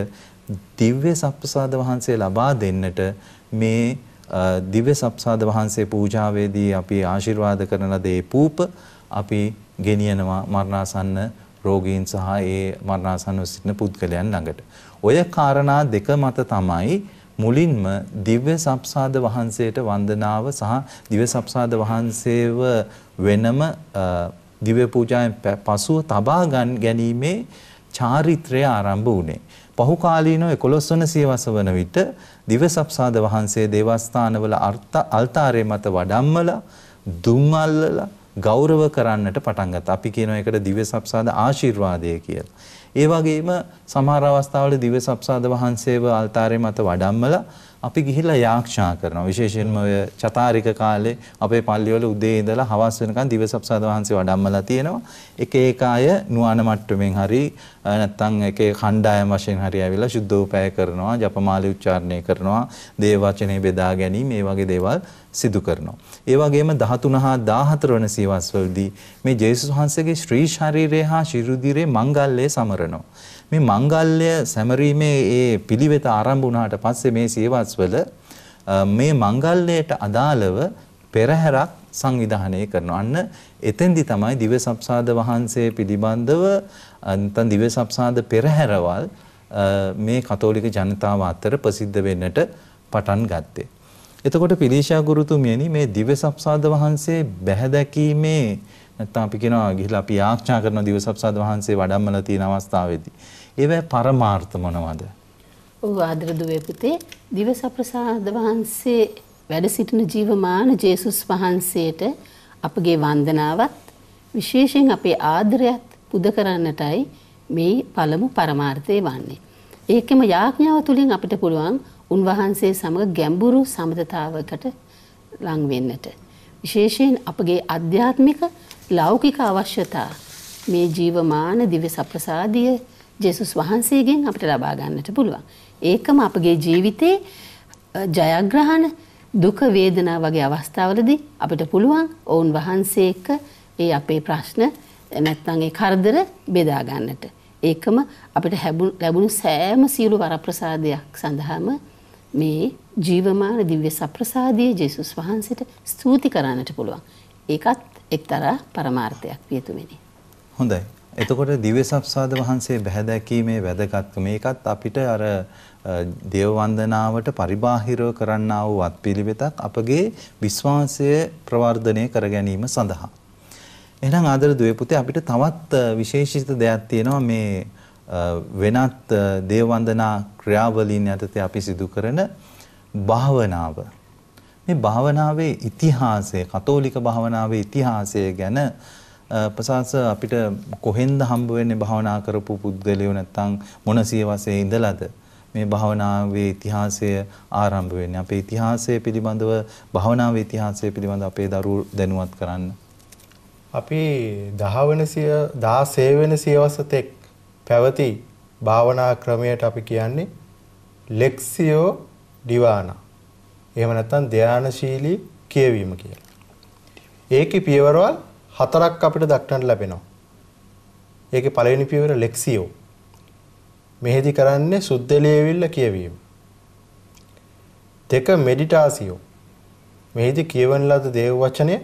දිව්‍ය සප්පසාද වහන්සේ ලබා දෙන්නට මේ දිව්‍ය සප්සාද වහන්සේ පූජාවේදී අපි ආශිර්වාද කරන දේ පූප අපි ගෙනියනවා මරණාසන්න රෝගීන් සහ ඒ මරණාසන්න සිටින පුද්ගලයන් ළඟට. ඔය කාරණා දෙක මත තමයි මුලින්ම දිව්‍ය සප්සාද වහන්සේට වන්දනාව සහ දිව්‍ය සප්සාද වහන්සේව වෙනම දිව්‍ය පූජාවෙන් පසුව තබා ගැනීමේ චාරිත්‍රය ආරම්භ වුණේ. පහුකාලීනව 11 වන සියවස වන විට දිවසප්සාද වහන්සේ දේවස්ථානවල අර්ථ අල්තාරය මත වඩම්මලා දුම් අල්ලලා ගෞරව කරන්නට පටන් ගත්තා. අපි කියන එකට දිවසප්සාද ආශිර්වාදය කියලා. ඒ වගේම සමහර අවස්ථාවල දිවසප්සාද වහන්සේව අල්තාරය මත වඩම්මලා අපි ගිහිල්ලා යාක්ෂා කරනවා. විශේෂයෙන්ම ඔය චතාරික කාලේ අපේ පල්ලිවල උදේ ඉඳලා හවස වෙනකන් දිවසප්සාද වහන්සේ වඩම්මලා තියෙනවා. එක එක අය නුවණ මට්ටමින් හරි නැත්නම් එක එක කණ්ඩායම් වශයෙන් හරි ඇවිල්ලා සුද්ධෝපය කරනවා, ජපමාලි උච්චාරණය කරනවා, දේව වචනේ බෙදා ගැනීම මේ වගේ දේවල් සිදු කරනවා. ඒ වගේම 13 හා 14 වන සීවස්වලදී මේ ජේසුස් වහන්සේගේ ශ්‍රී ශරීරය හා ශිරුදිරේ මංගල්‍යය සමරනවා. මේ මංගල්‍ය සැමරීමේ ඒ පිළිවෙත ආරම්භ වුණාට පස්සේ මේ සීවස්වල මේ මංගල්‍යයට අදාළව පෙරහැරක් සංවිධානය කරනවා. අන්න එතෙන්දි තමයි දිවසප්සාද වහන්සේ පිළිබඳව නැත්නම් දිවසප්සාද පෙරහැරවල් මේ කතෝලික ජනතාව අතර ප්‍රසිද්ධ වෙන්නට පටන් ගත්තේ. එතකොට පිරිෂා ගුරුතුමියනි මේ දිව්‍ය සප්සාද වහන්සේ බැහැදැකීමේ නැත්නම් අපි කියනවා ගිහිලා අපි ආඥා කරන දිව්‍ය සප්සාද වහන්සේ වඩම්මලා තියෙන අවස්ථාවේදී ඒවැ පරමාර්ථ මොනවද? ඔව් ආදර දුවේ පුතේ දිව්‍ය සප්සාද වහන්සේ වැඩ සිටින ජීවමාන ජේසුස් වහන්සේට අපගේ වන්දනාවත් විශේෂයෙන් අපේ ආදරයත් පුද කරන්නටයි මේ පළමු පරමාර්ථය වන්නේ. ඒකෙම යාඥාව තුලින් අපිට පුළුවන් උන්වහන්සේ සමග ගැඹුරු සමතතාවකට ලං වෙන්නට. විශේෂයෙන් අපගේ අධ්‍යාත්මික ලෞකික අවශ්‍යතා මේ ජීවමාන දිව්‍ය සප්‍රසාදිය ජේසුස් වහන්සේගෙන් අපිට ලබා ගන්නට පුළුවන්. ඒකම අපගේ ජීවිතේ ජයග්‍රහණ දුක වේදනා වගේ අවස්ථාවලදී අපිට පුළුවන් ඔවුන් වහන්සේ එක්ක ඒ අපේ ප්‍රශ්න නැත්නම් ඒ කරදර බෙදා ගන්නට. ඒකම අපිට ලැබුණු සෑම සියලු වරප්‍රසාදයක් සඳහාම මේ ජීවමාන දිව්‍ය සප්‍රසාදයේ ජේසුස් වහන්සේට ස්තුති කරන්නට පුළුවන්. ඒකත් එක්තරා පරමාර්ථයක් පියතුමෙනි. හොඳයි. එතකොට දිව්‍ය සප්සාද වහන්සේ බහැදැකීමේ වැදගත්කම ඒකත් අපිට අර දේව වන්දනාවට පරිබාහිරව කරන්නා වූ අත්පිළිවෙතක් අපගේ විශ්වාසය ප්‍රවර්ධනය කර ගැනීම සඳහා. එහෙනම් ආදර දුවේ පුතේ අපිට තවත් විශේෂිත දෙයක් තියෙනවා මේ වෙනත් දේවන්දනා ක්‍රියාවලීන් යටතේ අපි සිදු කරන භාවනාව මේ භාවනාවේ ඉතිහාසය කතෝලික භාවනාවේ ඉතිහාසය ගැන ප්‍රසාස අපිට කොහෙන්ද හම්බ වෙන්නේ භාවනා කරපු පුද්ගලයෝ නැත්නම් මොන සියවසේ ඉඳලාද මේ භාවනාවේ ඉතිහාසය ආරම්භ වෙන්නේ අපේ ඉතිහාසය පිළිබඳව භාවනාවේ ඉතිහාසය පිළිබඳව අපේ දරුවෝ දැනුවත් කරන්න අපි 10 වෙනි සිය 16 වෙනි සියවස තෙක් පැවති භාවනා ක්‍රමයට අපි කියන්නේ ලෙක්සියෝ දිවානා. එහෙම නැත්නම් ධානාශීලී කියවීම කියලා. ඒකේ පියවරවල් හතරක් අපිට දක්නට ලැබෙනවා. ඒකේ පළවෙනි පියවර ලෙක්සියෝ. මෙහෙදි කරන්නේ සුද්ධ ලියවිල්ල කියවීම. දෙක මෙඩිටාසියෝ. මෙහිදී කියවන ලද දේව වචනය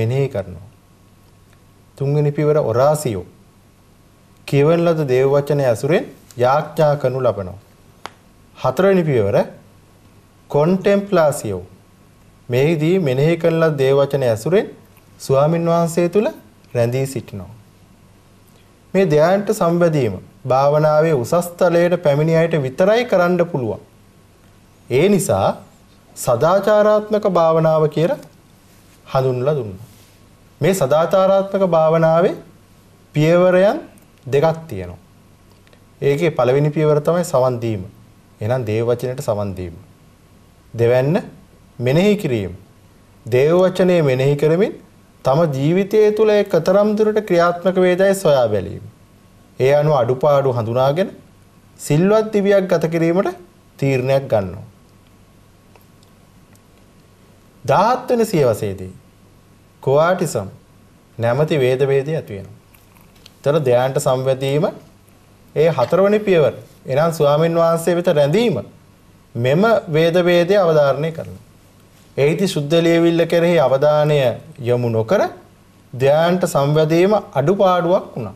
මෙනෙහි කරනවා. තුන්වෙනි පියවර ඔරාසියෝ. කියවන ලද දේව වචනය ඇසුරෙන් යාඥා කරනු ලබනවා. හතරවෙනි පියවර කොන්ටෙම්ප්ලාසියෝ මෙහිදී මෙනෙහි කරන ලද දේව වචනය ඇසුරෙන් ස්වාමින් වහන්සේ තුල රැඳී සිටිනවා. මේ ධ්‍යානට සම්බැඳීම භාවනාවේ උසස් තලයට පැමිණි අයට විතරයි කරන්න පුළුවන්. ඒ නිසා සදාචාරාත්මක භාවනාව කියලා හඳුන්වලා දුන්නා. මේ සදාචාරාත්මක භාවනාවේ පියවරයන් දෙකක් තියෙනවා. ඒකේ පළවෙනි පියවර තමයි සවන් දීම. එහෙනම් දේව වචනයට සවන් දීම. දෙවැන්න මෙනෙහි කිරීම. දේව වචනය මෙනෙහි කරමින් තම ජීවිතය තුළ ඒ කතරම් දුරට ක්‍රියාත්මක වේදයි සොයා බැලීම. ඒ අනුව අඩුපාඩු හඳුනාගෙන සිල්වත් දිවියක් ගත කිරීමට තීරණයක් ගන්නවා. 17 වෙනි සියවසේදී කොආටිසම් නැමැති වේද වේදේ ඇති වෙනවා. එතන ධ්‍යානට සම්වැදීම ඒ හතරවෙනි පියවර. එනම් ස්වාමින් වහන්සේ වෙත රැඳීම මෙම වේද වේදේ අවධාරණය කරනවා. එහිදී සුද්ධ ලියවිල්ල කෙරෙහි අවධානය යොමු නොකර ධ්‍යානට සම්වැදීම අඩුපාඩුවක් වුණා.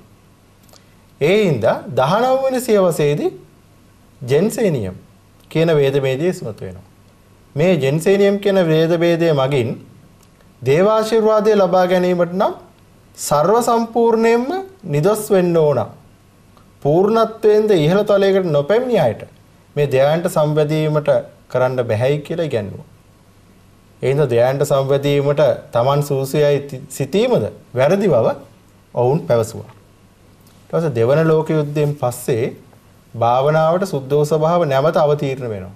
ඒ හින්දා 19 වෙනි සියවසේදී ජෙන්සේනියම් කියන වේද වේදේ ඉස්මතු වෙනවා. මේ ජෙන්සේනියම් කියන වේද වේදේ මගින් දේවාශිර්වාදය ලබා ගැනීමට නම් සර්ව සම්පූර්ණයෙන්ම නිදොස් වෙන්න ඕන. පූර්ණත්වයෙන්ද ඉහළ තලයකට නොපැමිණි අයට මේ ධ්‍යානට සම්බැඳීමට කරන්න බැහැයි කියලා ඉගැන්වුවා. එහෙනම් ධ්‍යානට සම්බැඳීමට Taman සූසියයි සිටීමද වැරදි බව ඔවුන් පැවසුවා. ඊට පස්සේ දෙවන ලෝක යුද්ධයෙන් පස්සේ භාවනාවට සුද්ධෝ ස්වභාව නැවත අවතීර්ණ වෙනවා.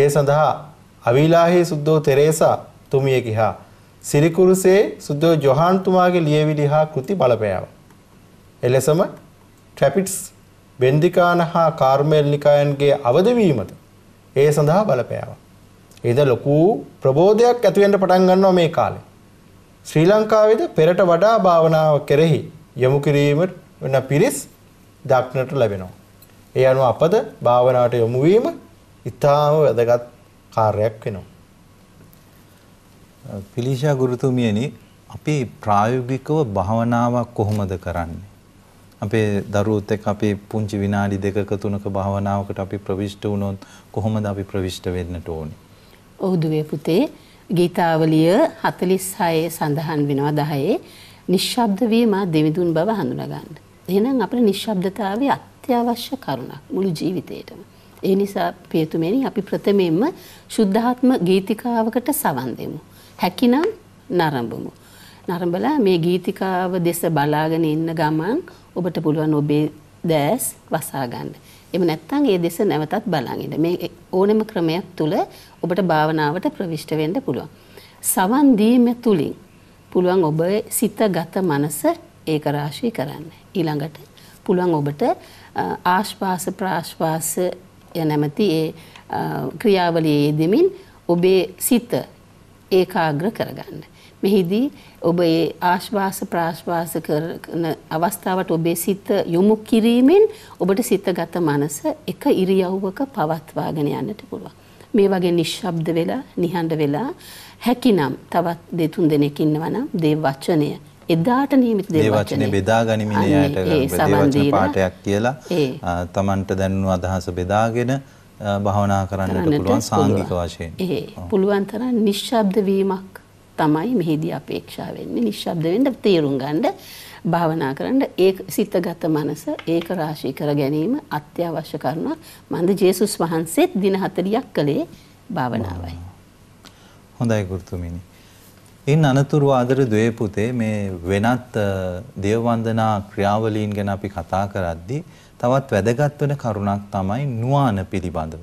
ඒ සඳහා අවිලාහි සුද්ධෝ තෙරේසා තුමියකිහා සිරිකුරුසේ සුද්දෝ ජොහාන්තුමාගේ ලියවිලි හා කෘති බලපෑවා. එලෙසම ට්‍රැපිට්ස් බෙන්දිකාන හා කාර්මෙල් නිකායන්ගේ අවදවීමද ඒ සඳහා බලපෑවා. එද ලොකු ප්‍රබෝධයක් ඇතිවෙන්න පටන් ගන්නවා මේ කාලේ. ශ්‍රී ලංකාවේද පෙරට වඩා භාවනාව කෙරෙහි යොමු කිරීම වන පිරිස් දක්නට ලැබෙනවා. ඒ අනුව අපද භාවනාවට යොමු වීම ඊටාම වැදගත් කාර්යයක් වෙනවා. පිලිෂා ගුරුතුමියනි අපි ප්‍රායෝගිකව භාවනාවක් කොහොමද කරන්නේ? අපේ දරුවොත් එක්ක අපි පුංචි විනාඩි දෙකක තුනක භාවනාවකට අපි ප්‍රවිෂ්ඨ වුණොත් කොහොමද අපි ප්‍රවිෂ්ඨ වෙන්නට ඕනි? ඔව් දුවේ පුතේ ගීතාවලිය 46 සඳහන් වෙනවා 10 නිශ්ශබ්ද වීම දෙවිඳුන් බව හඳුනා ගන්න. එහෙනම් අපේ නිශ්ශබ්දතාවය අත්‍යවශ්‍ය කරුණක් මුළු ජීවිතේටම. ඒ නිසා පියතුමෙනි අපි ප්‍රථමයෙන්ම සුද්ධාත්ම ගීතිකාවකට සවන් දෙමු. හැකිනම් නරඹමු. නරඹලා මේ ගීතිකාව දෙස බලාගෙන ඉන්න ගමන් ඔබට පුළුවන් ඔබේ දැස් වසා ගන්න. එම නැත්තම් ඒ දෙස නැවතත් බලන් ඉන්න. මේ ඕනෙම ක්‍රමයක් තුල ඔබට භාවනාවට ප්‍රවිෂ්ඨ වෙන්න පුළුවන්. සවන් දීම තුලින් පුළුවන් ඔබ සිතගත මනස ඒක රාශී කරන්න. ඊළඟට පුළුවන් ඔබට ආශ්වාස ප්‍රාශ්වාස යනමැති ඒ ක්‍රියාවලියේ යෙදෙමින් ඔබේ සිත ඒකාග්‍ර කරගන්න. මෙහිදී ඔබ ඒ ආශ්වාස ප්‍රාශ්වාස කරන අවස්ථාවට ඔබේ සිත යොමු කිරීමෙන් ඔබට සිතගත මනස එක ඉරියව්වක පවත්වාගෙන යන්නට පුළුවන්. මේ වගේ නිශ්ශබ්ද වෙලා නිහඬ වෙලා හැකිනම් තවත් දෙතුන් දෙනෙක් ඉන්නවනම් දේ වචනය එදාට නියමිත දේ වචනේ බෙදා ගනිමින් එයාට පාඩයක් කියලා තමන්ට දැනුණු අදහස බෙදාගෙන භාවනා කරන්නට පුළුවන් සාංගික වශයෙන්. ඒ පුළුවන් තරම් නිශ්ශබ්ද වීමක් තමයි මෙහිදී අපේක්ෂා වෙන්නේ. නිශ්ශබ්ද වෙන්න තීරුම් ගන්න භාවනා කරන්න ඒ සිතගත මනස ඒක රාශී කර ගැනීම අත්‍යවශ්‍ය කරුණක්. මන්ද ජේසුස් වහන්සේත් දින 40ක් කළේ භාවනාවයි. හොඳයි ගුරුතුමිනි. ඉන් අනතුරු ආදර දුවේ පුතේ මේ වෙනත් දේව වන්දනා ක්‍රියාවලීන් ගැන අපි කතා කරද්දී තවත් වැදගත් වෙන කරුණක් තමයි නුවාන පිළිබඳව.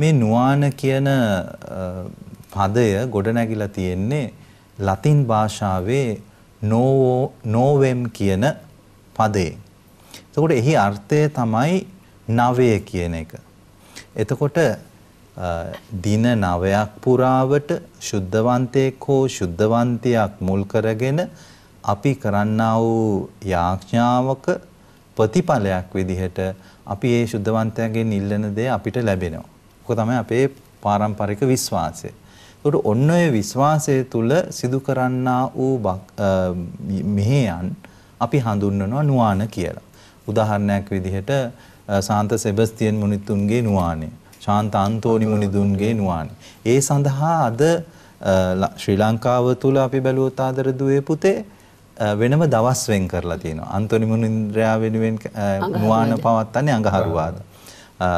මේ නුවාන කියන පදය ගොඩනැගිලා තියෙන්නේ ලතින් භාෂාවේ නොවෙම් කියන පදයෙන්. එතකොට එහි අර්ථය තමයි නවය කියන එක. එතකොට දින නවයක් පුරාවට ශුද්ධවන්තයෙක් හෝ ශුද්ධවන්තයක් මුල් කරගෙන අපි කරන්නා වූ යාඥාවක ප්‍රතිඵලයක් විදිහට අපි ඒ සුද්ධවන්තයන්ගෙන් ඉල්ලන දේ අපිට ලැබෙනවා. ඔක තමයි අපේ පාරම්පරික විශ්වාසය. ඒකට ඔන්න ඔය විශ්වාසය තුල සිදු කරන්නා වූ මෙහෙයන් අපි හඳුන්වනවා නුවාන කියලා. උදාහරණයක් විදිහට සාන්ත සෙබස්තියන් මුනිතුන්ගේ නුවානේ, ශාන්ත අන්තෝනි මුනිදුන්ගේ නුවානේ. ඒ සඳහා අද ශ්‍රී ලංකාව තුල අපි බැලුවොත් ආදර දුවේ පුතේ වෙනම දවස් වෙන් කරලා තියෙනවා. අන්තොනි මුනින්ද්‍රයා වෙනුවෙන් මුවාන පවත්න්නේ අඟහරුවාද.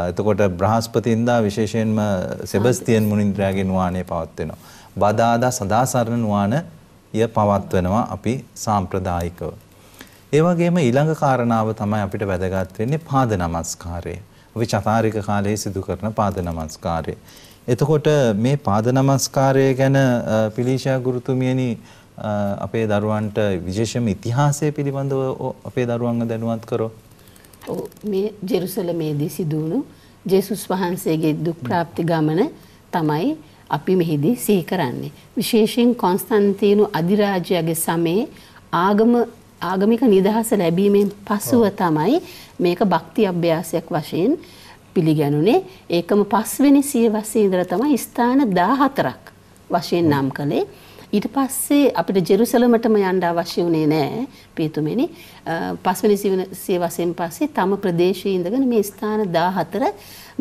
එතකොට බ්‍රහස්පතින්දා විශේෂයෙන්ම සෙබස්තියන් මුනින්ද්‍රයාගේ නුවාණය පවත්වෙනවා. බදාදා සදාසරණ නුවාණය පවත්වනවා අපි සාම්ප්‍රදායිකව. ඒ වගේම ඊළඟ කාරණාව තමයි අපිට වැදගත් වෙන්නේ පාද නමස්කාරය. අපි චතාරික කාලයේ සිදු කරන පාද නමස්කාරය. එතකොට මේ පාද නමස්කාරය ගැන පිලිෂා ගුරුතුමියනි අපේ දරුවන්ට විශේෂම ඉතිහාසය පිළිබඳව අපේ දරුවන්ව දැනුවත් කරෝ. ඔව් මේ ජෙරුසලමේදී සිදු වුණු ජේසුස් වහන්සේගේ දුක් ප්‍රාප්ති ගමන තමයි අපි මෙහිදී සිහි කරන්නේ. විශේෂයෙන් කොන්ස්තන්තීනු අධිරාජයාගේ සමයේ ආගම ආගමික නිදහස ලැබීමෙන් පසුව තමයි මේක භක්ති අභ්‍යාසයක් වශයෙන් පිළිගැනුනේ. ඒකම පස්වෙනි සියවසේ ඉඳලා තමයි ස්ථාන 14ක් වශයෙන් නම් කළේ. ඊට පස්සේ අපිට ජෙරුසලමටම යන්න අවශ්‍ය වුණේ නෑ පියතුමෙනි පස්වනි සියවසෙන් පස්සේ තම ප්‍රදේශයේ ඉඳගෙන මේ ස්ථාන 14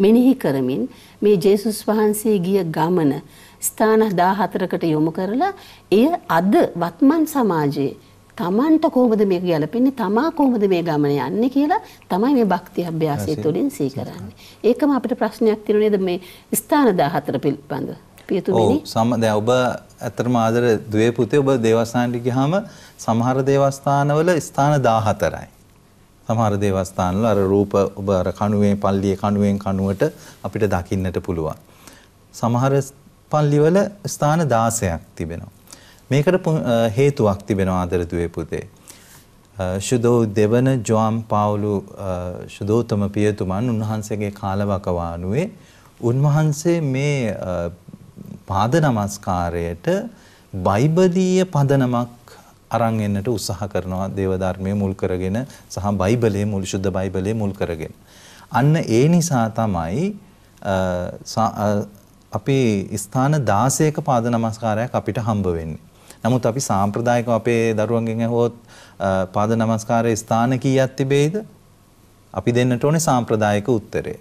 මෙනෙහි කරමින් මේ ජේසුස් වහන්සේ ගිය ගමන ස්ථාන 14කට යොමු කරලා එය අද වත්මන් සමාජයේ තමන්ට කොහොමද මේක ගැලපෙන්නේ තමා කොහොමද මේ ගමන යන්නේ කියලා තමයි මේ භක්ති අභ්‍යාසය තුළින් සීකරන්නේ. ඒකම අපිට ප්‍රශ්නයක් තියෙන නේද මේ ස්ථාන 14 පිළිබඳව. පියතුමිනි. ඔව් සම දැන් ඔබ ඇත්තටම ආදර දුවේ පුතේ ඔබ දේවස්ථානට ගියාම සමහර දේවස්ථානවල ස්ථාන 14යි. සමහර දේවස්ථානවල අර රූප ඔබ අර කණුවේ පල්ලියේ කණුවෙන් කණුවට අපිට දකින්නට පුළුවන්. සමහර පල්ලිවල ස්ථාන 16ක් තිබෙනවා. මේකට හේතුවක් තිබෙනවා ආදර දුවේ පුතේ. ශුදෝ දෙවන ජෝම් පාවුලු ශුදෝතම පියතුමන් උන්වහන්සේගේ කාලවකවානුවේ උන්වහන්සේ මේ පාද නමස්කාරයට බයිබලීය පදනමක් අරන් එන්නට උත්සාහ කරනවා දේව ධර්මයේ මුල් කරගෙන සහ බයිබලයේ මුල් සුද්ධ බයිබලයේ මුල් කරගෙන. අන්න ඒ නිසා තමයි අපේ ස්ථාන 16ක පාද නමස්කාරයක් අපිට හම්බ වෙන්නේ. නමුත් අපි සාම්ප්‍රදායිකව අපේ දරුවන්ගෙන් ඇහුවොත් පාද නමස්කාරයේ ස්ථාන කීයක් තිබේද? අපි දෙන්නට ඕනේ සාම්ප්‍රදායික උත්තරය.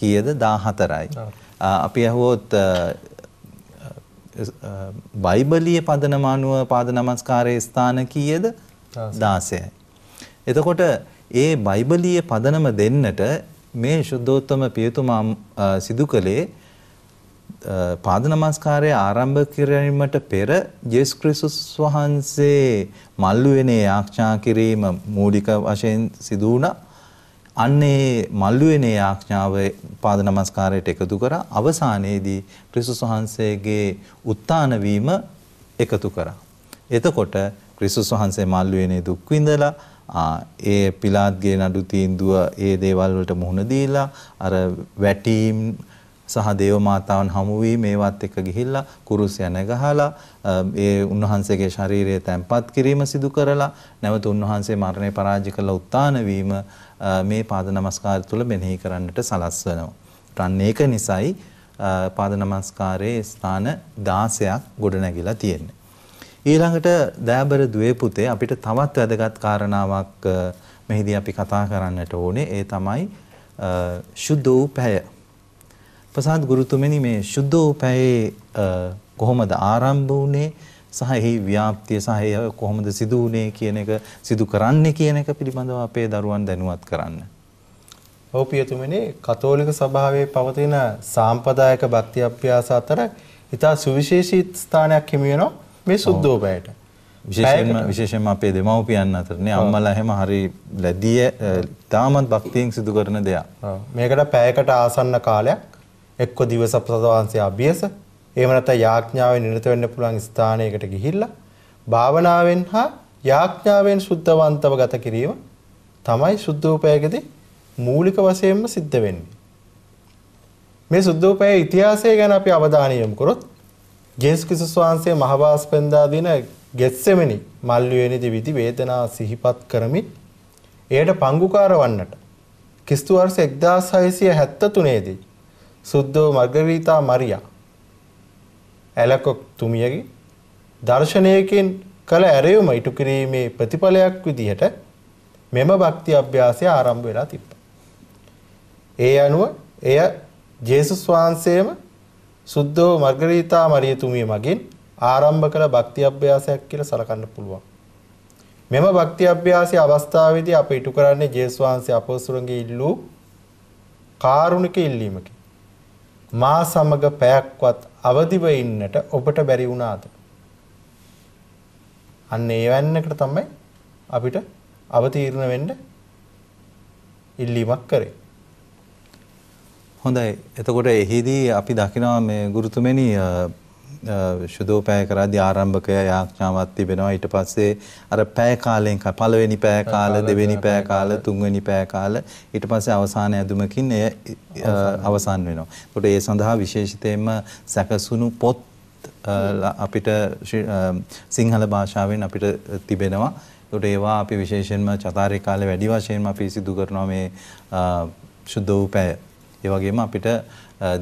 කීයද? 14යි. අපි ඇහුවොත් බයිබලීය පදනම අනුව පාද නමස්කාරයේ ස්ථාන කීයද? 16යි. එතකොට ඒ බයිබලීය පදනම දෙන්නට මේ සුද්ධෝත්තම පියතුමා සිදු කළේ පාද නමස්කාරය ආරම්භ කිරීමට පෙර ජේසුස් ක්‍රිස්තුස් වහන්සේ මල්ලු වෙනේ ආරක්ෂා කිරීම මූලික වශයෙන් සිදු වුණා. අන්නේ මල්ලුවනේ ආඥාව පාද නමස්කාරයට එකතු කරා අවසානයේදී ක්‍රිස්තුස් වහන්සේගේ උත්තාන වීම එකතු කරා. එතකොට ක්‍රිස්තුස් වහන්සේ මල්ලුවනේ දුක් විඳලා ඒ පිලාත්ගේ නඩු තීන්දුව ඒ දේවල් වලට මුහුණ දීලා අර වැටීම් සහ දේව මාතාවන් හමු වී මේවත් එක්ක ගිහිල්ලා කුරුසය නැගහලා ඒ උන්වහන්සේගේ ශරීරය තැන්පත් කිරීම සිදු කරලා නැවත උන්වහන්සේ මරණය පරාජය කළ උත්තාන වීම මේ පාද නමස්කාර තුල මෙනෙහි කරන්නට සලස්වනවා. රන් ඒක නිසායි පාද නමස්කාරයේ ස්ථාන 16ක් ගොඩනැගිලා තියෙන්නේ. ඊළඟට දෑබර දුවේ පුතේ අපිට තවත් වැදගත් කාරණාවක් මෙහිදී අපි කතා කරන්නට ඕනේ. ඒ තමයි සුද්ධ උපය. ප්‍රසාද් ගුරුතුමනි මේ සුද්ධ උපයේ කොහොමද ආරම්භ වුනේ? සහ එහි ව්‍යාප්තිය සහ එය කොහොමද සිදු වුනේ කියන එක සිදු කරන්නේ කියන එක පිළිබඳව අපේ දරුවන් දැනුවත් කරන්න. ඔව් පියතුමනි කතෝලික සභාවේ පවතින සාම්පදායික භක්ති අභ්‍යාස අතර ඉතා සුවිශේෂී ස්ථානයක් හිමි වෙනවා මේ සුද්ධෝපයට. විශේෂයෙන්ම විශේෂයෙන්ම අපේ දෙමව්පියන් අතරනේ අම්මලා හැම හරි ලැබිය තාමත් භක්තියෙන් සිදු කරන දෙයක්. මේකට පැයකට ආසන්න කාලයක් එක්ක දිවසප්ත වංශය අභ්‍යාස එහෙම නැත්නම් යාඥාවෙන් නිරත වෙන්න පුළුවන් ස්ථානයකට ගිහිල්ලා භාවනාවෙන් හා යාඥාවෙන් සුද්ධවන්තව ගත කිරීම තමයි සුද්ධෝපයකදී මූලික වශයෙන්ම සිද්ධ වෙන්නේ. මේ සුද්ධෝපයේ ඉතිහාසය ගැන අපි අවධානය යොමු කරොත් ජේසුස් ක්‍රිස්තුස් වහන්සේ මහවාස්පෙන්දා දින ගෙත්සෙමෙනි මල්ලිවේනිදී විදි වේදනා සිහිපත් කරමින් එයට පංගුකාර වන්නට ක්‍රිස්තු වර්ෂ 1673 දී සුද්ධෝ මර්ගරීතා මරියා ඇලකොක් තුමියගේ දර්ශනයකින් කළ ඇරයුම ඉටු කිරීමේ ප්‍රතිඵලයක් විදිහට මෙම භක්ති අභ්‍යාසය ආරම්භ වෙලා තිබ්බා. ඒ අනුව එය ජේසුස් වහන්සේම සුද්ධෝ මර්ගරීතා මරියතුමිය මගින් ආරම්භ කළ භක්ති අභ්‍යාසයක් කියලා සලකන්න පුළුවන්. මෙම භක්ති අභ්‍යාසයේ අවස්ථාවේදී අප ඉටු කරන්නේ ජේසුස් වහන්සේ අපොස්තුලන්ගේ ඉල්ලූ කාරුණික ඉල්ලීමකි. මා සමග පැයක්වත් අවදිව ඉන්නට ඔබට බැරි වුණාද? අන්න ඒ වන්නකට තමයි අපිට අවතීර්ණ වෙන්න ඉල්ලීමක් කරේ. හොඳයි. එතකොට එහිදී අපි දකිනවා මේ ගුරුතුමනි ශුදෝපෑය කරද්දී ආරම්භකය යාඥාවක් තිබෙනවා ඊට පස්සේ අර පැය කාලෙන් පළවෙනි පැය කාල දෙවෙනි පැය කාල තුන්වෙනි පැය කාල ඊට පස්සේ අවසාන ඇදුමකින් එය අවසන් වෙනවා. ඒකට ඒ සඳහා විශේෂිතයෙන්ම සැකසුණු පොත් අපිට සිංහල භාෂාවෙන් අපිට තිබෙනවා. ඒකට ඒවා අපි විශේෂයෙන්ම චතාරේ කාලේ වැඩි වශයෙන්ම අපි සිදු කරනවා මේ ශුද්ධෝපෑය. ඒ වගේම අපිට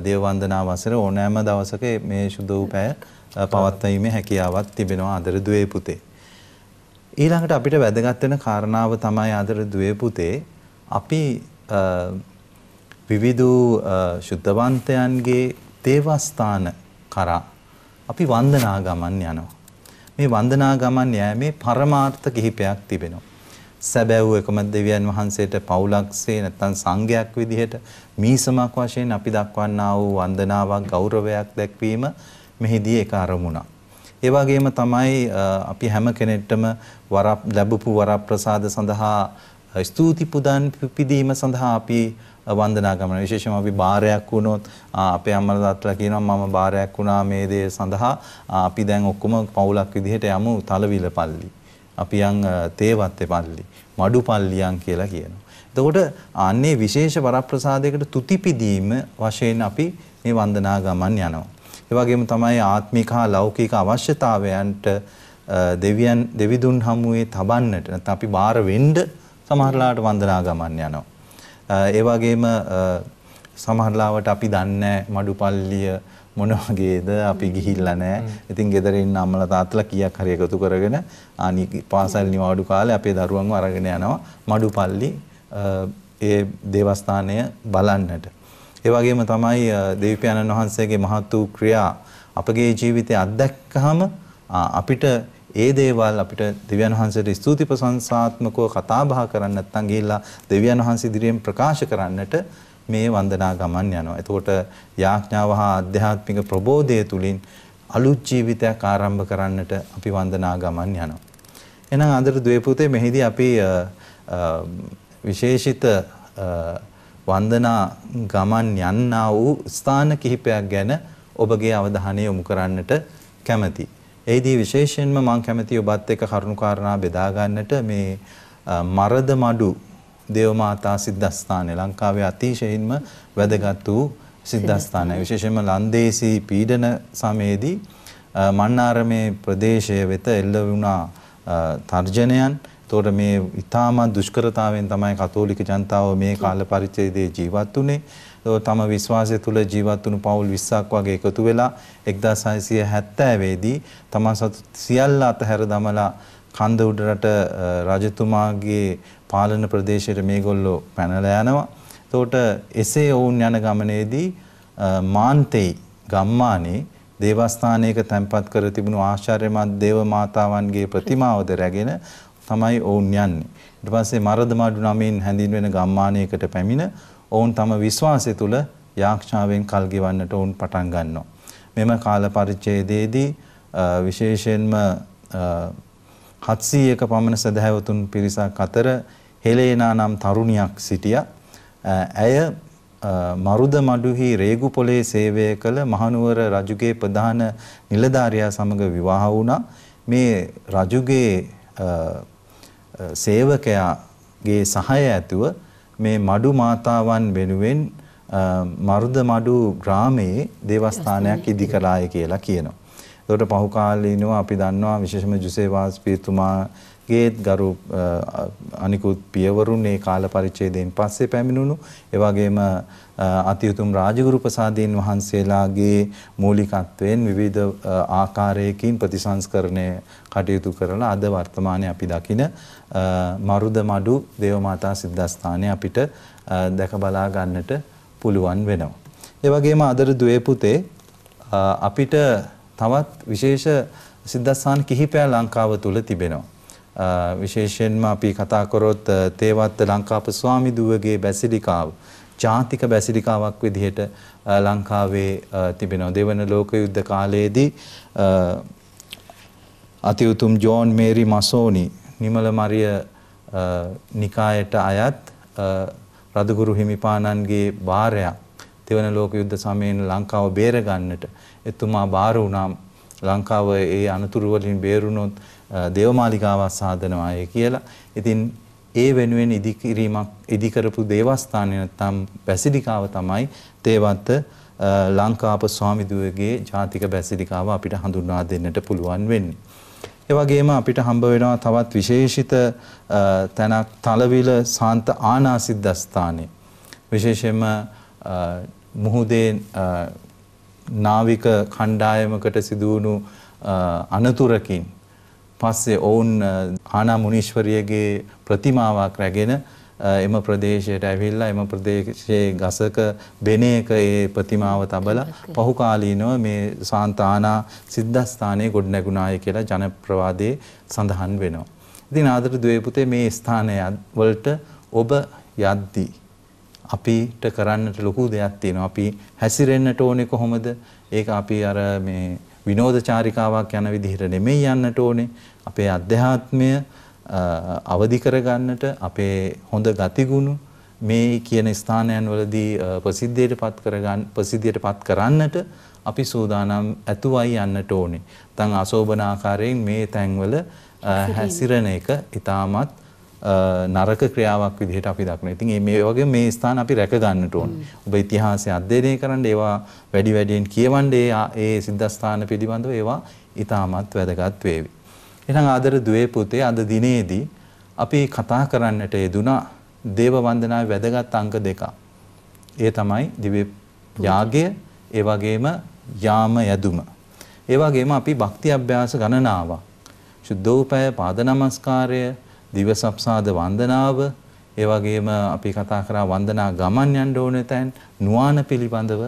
දේව වන්දනාව වසර ඕනෑම දවසක මේ සුද්ධ වූ පැය පවත්වීමේ හැකියාවක් තිබෙනවා අදර දුවේ පුතේ. ඊළඟට අපිට වැදගත් වෙන කාරණාව තමයි අදර දුවේ පුතේ අපි විවිධ සුද්ධවන්තයන්ගේ දේවස්ථාන කරා අපි වන්දනා ගමන් යනවා. මේ වන්දනා ගමන් යෑමේ පරමාර්ථ කිහිපයක් තිබෙනවා. සැබෑව එකම දෙවියන් වහන්සේට පවුලක්සේ නැත්නම් සංඝයක් විදිහට මීසමක් වශයෙන් අපි දක්වන්නා වූ වන්දනාවක් ගෞරවයක් දැක්වීම මෙහිදී එක අරමුණක්. ඒ වගේම තමයි අපි හැම කෙනෙක්ටම වරප් ලැබපු වරප්‍රසාද සඳහා ස්තුති පුදන් පිදීම සඳහා අපි වන්දනා කරනවා. විශේෂයෙන්ම අපි බාරයක් වුණොත් අපේ අම්මලා තාත්තලා කියනවා මම බාරයක් වුණා මේ දේ සඳහා අපි දැන් ඔක්කොම පවුලක් විදිහට යමු තලවිලපල්ලි. අපි යන් තේවත්තේ පල්ලි මඩු පල්ලියන් කියලා කියනවා. එතකොට අන්නේ විශේෂ වරප්‍රසාදයකට තුතිපිදීම වශයෙන් අපි මේ වන්දනා ගමන් යනවා. ඒ වගේම තමයි ආත්මික හා ලෞකික අවශ්‍යතාවයන්ට දෙවියන් දෙවිදුන් හමුවේ තබන්නට නැත්නම් අපි බාර වෙන්න සමහරලාට වන්දනා ගමන් යනවා. ඒ වගේම සමහරලාවට අපි දන්නේ මඩුපල්ලිය මොන වගේද අපි ගිහිල්ලා නැහැ. ඉතින් ගෙදර ඉන්න අම්මලා තාත්තලා කීයක් හරි එකතු කරගෙන ආනි පාසල් නිවාඩු කාලේ අපේ දරුවන්ව අරගෙන යනවා මඩුපල්ලි ඒ දේවස්ථානය බලන්නට. ඒ වගේම තමයි දෙවිපියාණන් වහන්සේගේ මහත් වූ ක්‍රියා අපගේ ජීවිතේ අත්දැක්කහම අපිට ඒ දේවල් අපිට දෙවියන් වහන්සේට ස්තුති ප්‍රශංසාත්මකව කතා බහ කරන්න නැත්නම් ගිහිල්ලා දෙවියන් වහන්සේ ඉදිරියෙන් ප්‍රකාශ කරන්නට මේ වන්දනා ගමන් යනවා. එතකොට යාඥාව හා අධ්‍යාත්මික ප්‍රබෝධය තුලින් අලුත් ජීවිතයක් ආරම්භ කරන්නට අපි වන්දනා ගමන් යනවා. එහෙනම් අදට ද්වේපුතේ මෙහිදී අපි විශේෂිත වන්දනා ගමන් යන්නා වූ ස්ථාන කිහිපයක් ගැන ඔබගේ අවධානය යොමු කරන්නට කැමැති. එෙහිදී විශේෂයෙන්ම මම කැමැති ඔබත් එක්ක කරුණාකාරණා බෙදා ගන්නට මේ මරද මඩු දේවමාතා සිද්ධස්ථානය ලංකාවේ අතිශයින්ම වැදගත් වූ සිද්ධස්ථානය. විශේෂයෙන්ම ලන්දේසී පීඩන සමයේදී මන්නාරමේ ප්‍රදේශය වෙත එල්ල වුණා තර්ජනයන්. එතකොට මේ ඉතාමත් දුෂ්කරතාවෙන් තමයි කතෝලික ජනතාව මේ කාල පරිච්ඡේදයේ ජීවත් වුනේ. තම විශ්වාසය තුළ ජීවත් වුණු පවුල් 20ක් වගේ එකතු වෙලා 1970 දී තමන් සතු සියල්ල අතහැර දමලා කන්ද උඩරට රජතුමාගේ පාලන ප්‍රදේශයට මේගොල්ලෝ පැනලා යනවා. එතකොට එසේ ඔවුන් යන ගමනේදී මාන්තේ ගම්මානේ දේවස්ථානයක තැන්පත් කර තිබුණු ආශ්චර්යමත් දේව මාතාවන්ගේ ප්‍රතිමාවද රැගෙන තමයි ඔවුන් යන්නේ. ඊට පස්සේ මරද මඩු නමින් හැඳින්වෙන ගම්මානයකට පැමිණ ඔවුන් තම විශ්වාසය තුල යාක්ෂාවෙන් කල් ගෙවන්නට ඔවුන් පටන් ගන්නවා. මෙම කාල පරිච්ඡේදයේදී විශේෂයෙන්ම 700ක පමණ සදහැවතුන් පිරිසක් අතර හෙලේනා නම් තරුණියක් සිටියා. ඇය මරුද මඩුහි රේගුපොලේ සේවය කළ මහනුවර රජුගේ ප්‍රධාන නිලධාරියා සමග විවාහ වුණා. මේ රජුගේ සේවකයාගේ සහය ඇතුව මේ මඩු මාතාවන් වෙනුවෙන් මරුද මඩු ග්‍රාමයේ දේවස්ථානයක් ඉදි කළාය කියලා කියනවා. එතකොට පහු කාලීනව අපි දන්නවා විශේෂම ජුසේ වාස්පීතුමාගේත් ගරු අනිකුත් පියවරුන් ඒ කාල පරිච්ඡේදයෙන් පස්සේ පැමිණුණු ඒ වගේම අතිඋතුම් රාජගුරු ප්‍රසාදීන් වහන්සේලාගේ මූලිකත්වයෙන් විවිධ ආකාරයකින් ප්‍රතිසංස්කරණය කටයුතු කරලා අද වර්තමානයේ අපි දකින මරුද මඩු දේවමාතා සිද්ධාස්ථානය අපිට දැක බලා ගන්නට පුළුවන් වෙනවා. ඒ වගේම අදර දුවේ පුතේ අපිට තවත් විශේෂ සිද්ධාස්ථාන කිහිපයක් ලංකාව තුල තිබෙනවා. විශේෂයෙන්ම අපි කතා කරොත් තේවත්ත ලංකාප ස්වාමිදුවගේ බැසිලිකාව ජාතික බැසිලිකාවක් විදිහට ලංකාවේ තිබෙනවා. දෙවන ලෝක යුද්ධ කාලයේදී අති උතුම් ජෝන් මේරි මසෝනි නිමල මරිය නිකායට අයත් රදගුරු හිමිපාණන්ගේ භාර්යා තෙවන ලෝක යුද්ධ සමයෙන් ලංකාව බේරගන්නට එතුමා බාර වුණා ලංකාව ඒ අනතුරු වලින් බේරුණොත් දේවමාලිකාවක් සාදනවාය කියලා. ඉතින් ඒ වෙනුවෙන් ඉදිකිරීමක් ඉදිකරපු දේවස්ථානය නැත්නම් බැසිලිකාව තමයි තේවත්ත ලංකාප ස්වාමිදුවගේ ජාතික බැසිලිකාව අපිට හඳුන්වා දෙන්නට පුළුවන් වෙන්නේ. ඒ වගේම අපිට හම්බ වෙනවා තවත් විශේෂිත තැනක් තලවිල සාන්ත ආනාසිද්ධස්ථානය. විශේෂයෙන්ම මුහුදේ නාවික කණ්ඩායමකට සිදුවුණු අනතුරකින් පස්සේ ඔවුන් ආනා මුනීශ්වරියගේ ප්‍රතිමාවක් රැගෙන එම ප්‍රදේශයට ඇවිල්ලා එම ප්‍රදේශයේ ගසක බෙනයක ඒ ප්‍රතිමාව තබලා පහුකාලීනව මේ සාන්තානා සිද්ධස්ථානයේ ගොඩනැගුණාය කියලා ජනප්‍රවාදයේ සඳහන් වෙනවා. ඉතින් ආදර ද්වේපුතේ මේ ස්ථානය වලට ඔබ යද්දී අපිට කරන්නට ලොකු දෙයක් තියෙනවා. අපි හැසිරෙන්නට ඕනේ කොහොමද? ඒක අපි අර මේ විනෝද චාරිකාවක් යන විදිහට නෙමෙයි යන්නට ඕනේ. අපේ අධ්‍යාත්මය අවදි කරගන්නට අපේ හොඳ ගතිගුණ මේ කියන ස්ථානයන් වලදී ප්‍රසිද්ධියටපත් කරගන්න ප්‍රසිද්ධියටපත් කරන්නට අපි සූදානම් ඇතුවයි යන්නට ඕනේ. තන් අශෝභන ආකාරයෙන් මේ තැන්වල හැසිරෙන එක ඊටමත් නරක ක්‍රියාවක් විදිහට අපි දක්වන. ඉතින් මේ වගේ මේ ස්ථාන අපි රැක ගන්නට ඕන. ඔබ ඉතිහාසය අධ්‍යයනය කරන්න ඒවා වැඩි වැඩියෙන් කියවන්න ඒ ඒ සිද්ධාස්ථාන පිළිබඳව ඒවා ඊටමත් වැදගත් වේවි. එහෙනම් ආදර දුවේ පුතේ අද දිනේදී අපි කතා කරන්නට යෙදුනා දේව වන්දනාවේ වැදගත් අංක දෙකක්. ඒ තමයි දිව්‍ය යාගය ඒ වගේම යාම යදුම. ඒ වගේම අපි භක්ති අභ්‍යාස ගණනාවක්. සුද්ධෝපය පාද නමස්කාරය දිවසප්සාද වන්දනාව ඒ වගේම අපි කතා කරා වන්දනා ගමන් යන්න ඕන තැන් නුවාන පිළිබඳව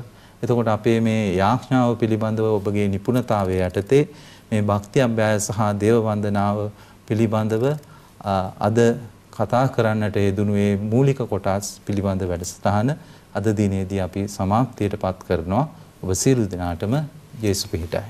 එතකොට අපේ මේ යාඥාව පිළිබඳව ඔබගේ නිපුණතාවය යටතේ මේ භක්ති අභ්‍යාය සහ දේව වන්දනාව පිළිබඳව අද කතා කරන්නට යෙදුණුවේ මූලික කොටස් පිළිබඳ වැඩසටහන අද දිනේදී අපි සමාප්තියට පත් කරනවා ඔබ සියලු දෙනාටම ජේසු පිහිටයි.